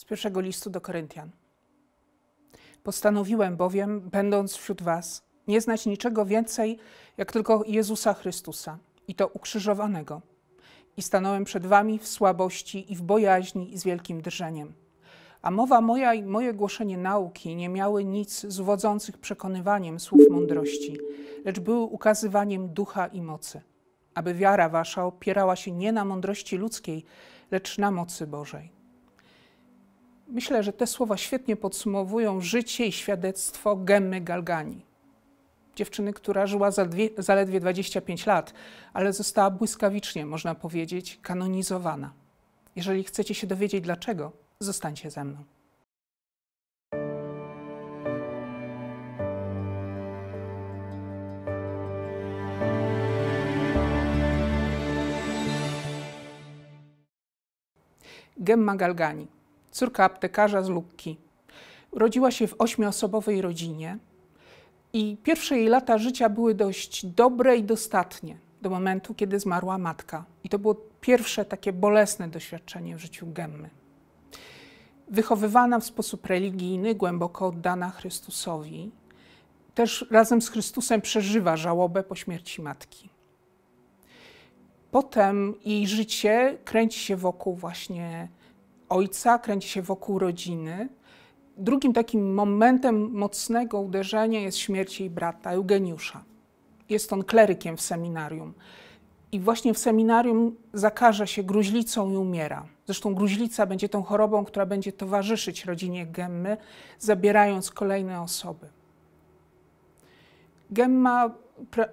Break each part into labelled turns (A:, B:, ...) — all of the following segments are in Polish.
A: z pierwszego listu do Koryntian. Postanowiłem bowiem, będąc wśród Was, nie znać niczego więcej, jak tylko Jezusa Chrystusa i to ukrzyżowanego. I stanąłem przed Wami w słabości i w bojaźni i z wielkim drżeniem. A mowa moja i moje głoszenie nauki nie miały nic z uwodzących przekonywaniem słów mądrości, lecz były ukazywaniem ducha i mocy, aby wiara Wasza opierała się nie na mądrości ludzkiej, lecz na mocy Bożej. Myślę, że te słowa świetnie podsumowują życie i świadectwo Gemmy Galgani. Dziewczyny, która żyła zaledwie 25 lat, ale została błyskawicznie, można powiedzieć, kanonizowana. Jeżeli chcecie się dowiedzieć dlaczego, zostańcie ze mną. Gemma Galgani córka aptekarza z Lukki. Urodziła się w ośmioosobowej rodzinie i pierwsze jej lata życia były dość dobre i dostatnie do momentu, kiedy zmarła matka. I to było pierwsze takie bolesne doświadczenie w życiu Gemmy. Wychowywana w sposób religijny, głęboko oddana Chrystusowi, też razem z Chrystusem przeżywa żałobę po śmierci matki. Potem jej życie kręci się wokół właśnie ojca, kręci się wokół rodziny. Drugim takim momentem mocnego uderzenia jest śmierć jej brata, Eugeniusza. Jest on klerykiem w seminarium. I właśnie w seminarium zakaże się gruźlicą i umiera. Zresztą gruźlica będzie tą chorobą, która będzie towarzyszyć rodzinie Gemmy, zabierając kolejne osoby. Gemma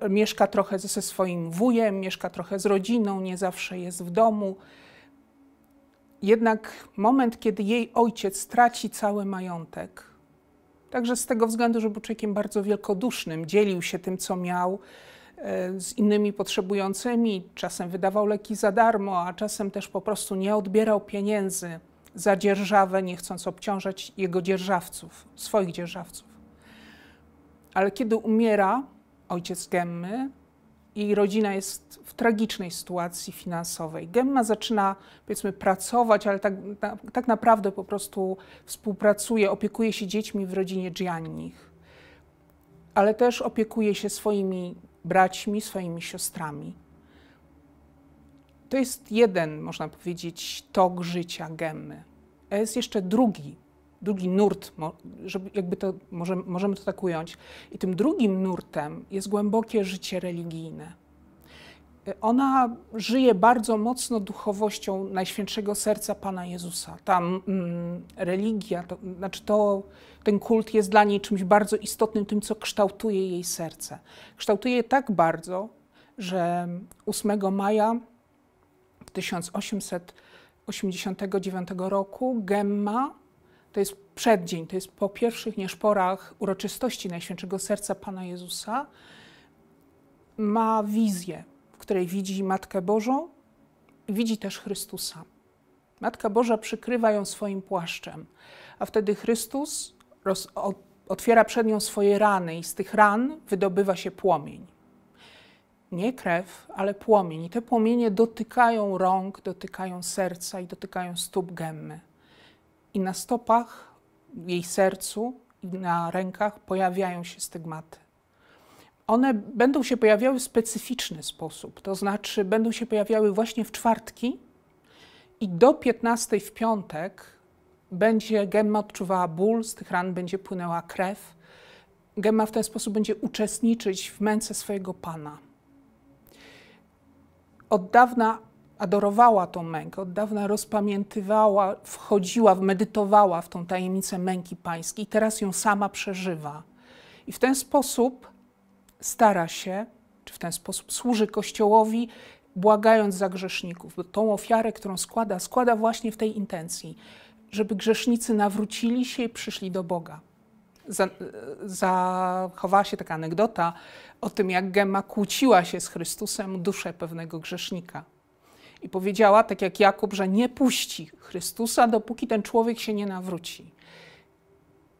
A: mieszka trochę ze swoim wujem, mieszka trochę z rodziną, nie zawsze jest w domu. Jednak moment, kiedy jej ojciec traci cały majątek, także z tego względu, że był człowiekiem bardzo wielkodusznym, dzielił się tym, co miał e, z innymi potrzebującymi, czasem wydawał leki za darmo, a czasem też po prostu nie odbierał pieniędzy za dzierżawę, nie chcąc obciążać jego dzierżawców, swoich dzierżawców. Ale kiedy umiera ojciec Gemmy, i rodzina jest w tragicznej sytuacji finansowej. Gemma zaczyna, powiedzmy, pracować, ale tak, tak naprawdę po prostu współpracuje, opiekuje się dziećmi w rodzinie Giannich, ale też opiekuje się swoimi braćmi, swoimi siostrami. To jest jeden, można powiedzieć, tok życia Gemmy. A jest jeszcze drugi, drugi nurt, żeby jakby to, możemy, możemy to tak ująć. I tym drugim nurtem jest głębokie życie religijne. E, ona żyje bardzo mocno duchowością Najświętszego Serca Pana Jezusa. Tam mm, religia, to, znaczy to, ten kult jest dla niej czymś bardzo istotnym, tym, co kształtuje jej serce. Kształtuje je tak bardzo, że 8 maja 1889 roku Gemma to jest przeddzień, to jest po pierwszych nieszporach uroczystości Najświętszego Serca Pana Jezusa. Ma wizję, w której widzi Matkę Bożą, widzi też Chrystusa. Matka Boża przykrywa ją swoim płaszczem, a wtedy Chrystus roz, otwiera przed nią swoje rany i z tych ran wydobywa się płomień. Nie krew, ale płomień. I te płomienie dotykają rąk, dotykają serca i dotykają stóp gemmy i na stopach, jej sercu i na rękach pojawiają się stygmaty. One będą się pojawiały w specyficzny sposób, to znaczy będą się pojawiały właśnie w czwartki i do 15 w piątek będzie Gemma odczuwała ból, z tych ran będzie płynęła krew. Gemma w ten sposób będzie uczestniczyć w męce swojego pana. Od dawna adorowała tą mękę, od dawna rozpamiętywała, wchodziła, medytowała w tą tajemnicę męki pańskiej i teraz ją sama przeżywa. I w ten sposób stara się, czy w ten sposób służy Kościołowi, błagając za grzeszników. Bo tą ofiarę, którą składa, składa właśnie w tej intencji, żeby grzesznicy nawrócili się i przyszli do Boga. Zachowała się taka anegdota o tym, jak Gemma kłóciła się z Chrystusem duszę pewnego grzesznika i powiedziała, tak jak Jakub, że nie puści Chrystusa, dopóki ten człowiek się nie nawróci.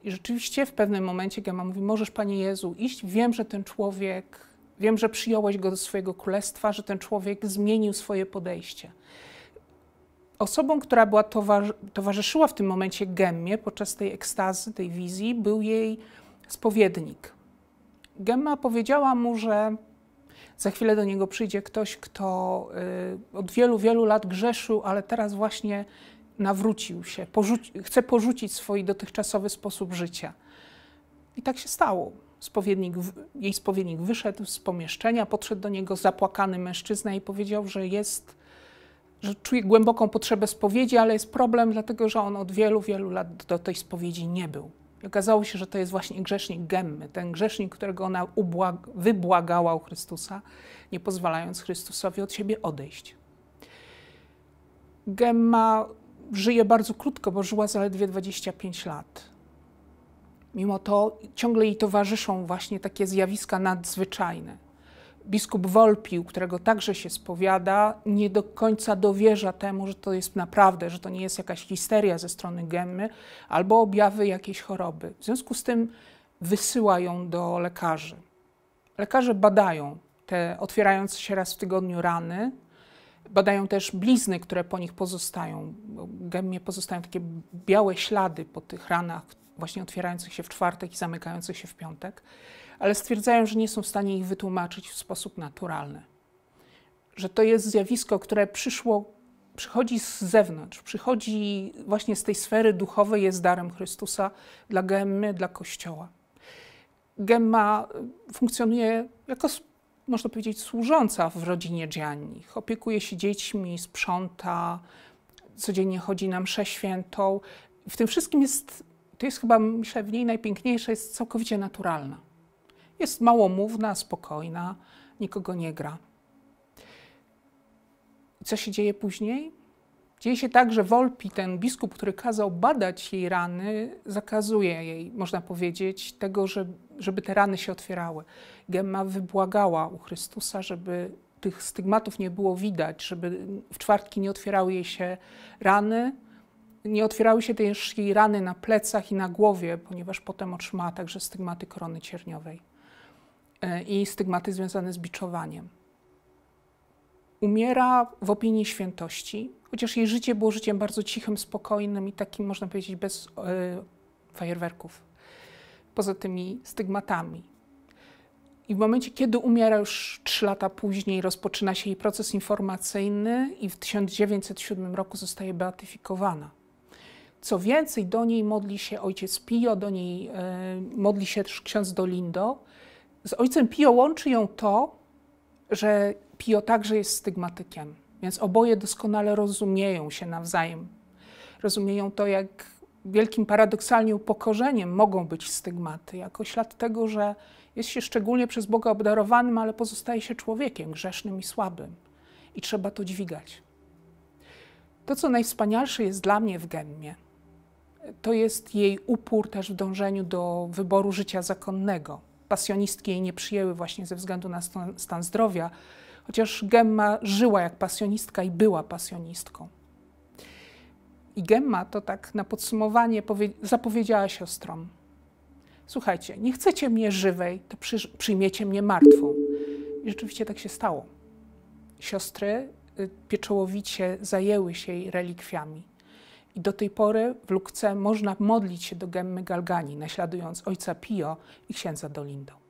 A: I rzeczywiście w pewnym momencie Gema mówi: Możesz, Panie Jezu, iść. Wiem, że ten człowiek, wiem, że przyjąłeś go do swojego królestwa, że ten człowiek zmienił swoje podejście. Osobą, która była towarzyszyła w tym momencie Gemmie podczas tej ekstazy, tej wizji, był jej spowiednik. Gemma powiedziała mu, że za chwilę do niego przyjdzie ktoś, kto y, od wielu, wielu lat grzeszył, ale teraz właśnie nawrócił się, porzuci, chce porzucić swój dotychczasowy sposób życia. I tak się stało. Spowiednik, jej spowiednik wyszedł z pomieszczenia, podszedł do niego zapłakany mężczyzna i powiedział, że jest, że czuje głęboką potrzebę spowiedzi, ale jest problem, dlatego że on od wielu, wielu lat do tej spowiedzi nie był. I okazało się, że to jest właśnie grzesznik Gemmy, ten grzesznik, którego ona wybłagała u Chrystusa, nie pozwalając Chrystusowi od siebie odejść. Gemma żyje bardzo krótko, bo żyła zaledwie 25 lat. Mimo to ciągle jej towarzyszą właśnie takie zjawiska nadzwyczajne biskup Wolpił, którego także się spowiada, nie do końca dowierza temu, że to jest naprawdę, że to nie jest jakaś histeria ze strony Gemmy albo objawy jakiejś choroby. W związku z tym wysyła ją do lekarzy. Lekarze badają te, otwierając się raz w tygodniu rany, Badają też blizny, które po nich pozostają. Gemmie pozostają takie białe ślady po tych ranach, właśnie otwierających się w czwartek i zamykających się w piątek, ale stwierdzają, że nie są w stanie ich wytłumaczyć w sposób naturalny. Że to jest zjawisko, które przyszło, przychodzi z zewnątrz, przychodzi właśnie z tej sfery duchowej, jest darem Chrystusa dla Gemmy, dla Kościoła. Gemma y, funkcjonuje jako, można powiedzieć, służąca w rodzinie Giannich. Opiekuje się dziećmi, sprząta, codziennie chodzi na mszę świętą. W tym wszystkim jest to jest chyba, myślę, w niej najpiękniejsza, jest całkowicie naturalna. Jest małomówna, spokojna, nikogo nie gra. Co się dzieje później? Dzieje się tak, że Wolpi, ten biskup, który kazał badać jej rany, zakazuje jej, można powiedzieć, tego, że, żeby te rany się otwierały. Gemma wybłagała u Chrystusa, żeby tych stygmatów nie było widać, żeby w czwartki nie otwierały jej się rany, nie otwierały się też jej rany na plecach i na głowie, ponieważ potem otrzymała także stygmaty korony cierniowej e, i stygmaty związane z biczowaniem. Umiera w opinii świętości, chociaż jej życie było życiem bardzo cichym, spokojnym i takim, można powiedzieć, bez e, fajerwerków poza tymi stygmatami. I w momencie, kiedy umiera już trzy lata później, rozpoczyna się jej proces informacyjny i w 1907 roku zostaje beatyfikowana. Co więcej, do niej modli się ojciec Pio, do niej e, modli się też ksiądz Dolindo. Z ojcem Pio łączy ją to, że Pio także jest stygmatykiem, więc oboje doskonale rozumieją się nawzajem. Rozumieją to, jak wielkim paradoksalnie upokorzeniem mogą być stygmaty, jako ślad tego, że jest się szczególnie przez Boga obdarowanym, ale pozostaje się człowiekiem grzesznym i słabym. I trzeba to dźwigać. To, co najwspanialsze jest dla mnie w gemmie – to jest jej upór też w dążeniu do wyboru życia zakonnego. Pasjonistki jej nie przyjęły właśnie ze względu na stan, zdrowia, chociaż Gemma żyła jak pasjonistka i była pasjonistką. I Gemma to tak na podsumowanie zapowiedziała siostrom. Słuchajcie, nie chcecie mnie żywej, to przy przyjmiecie mnie martwą. I rzeczywiście tak się stało. Siostry y, pieczołowicie zajęły się jej relikwiami. I do tej pory w Lukce można modlić się do Gemmy Galgani, naśladując ojca Pio i księdza Dolindo.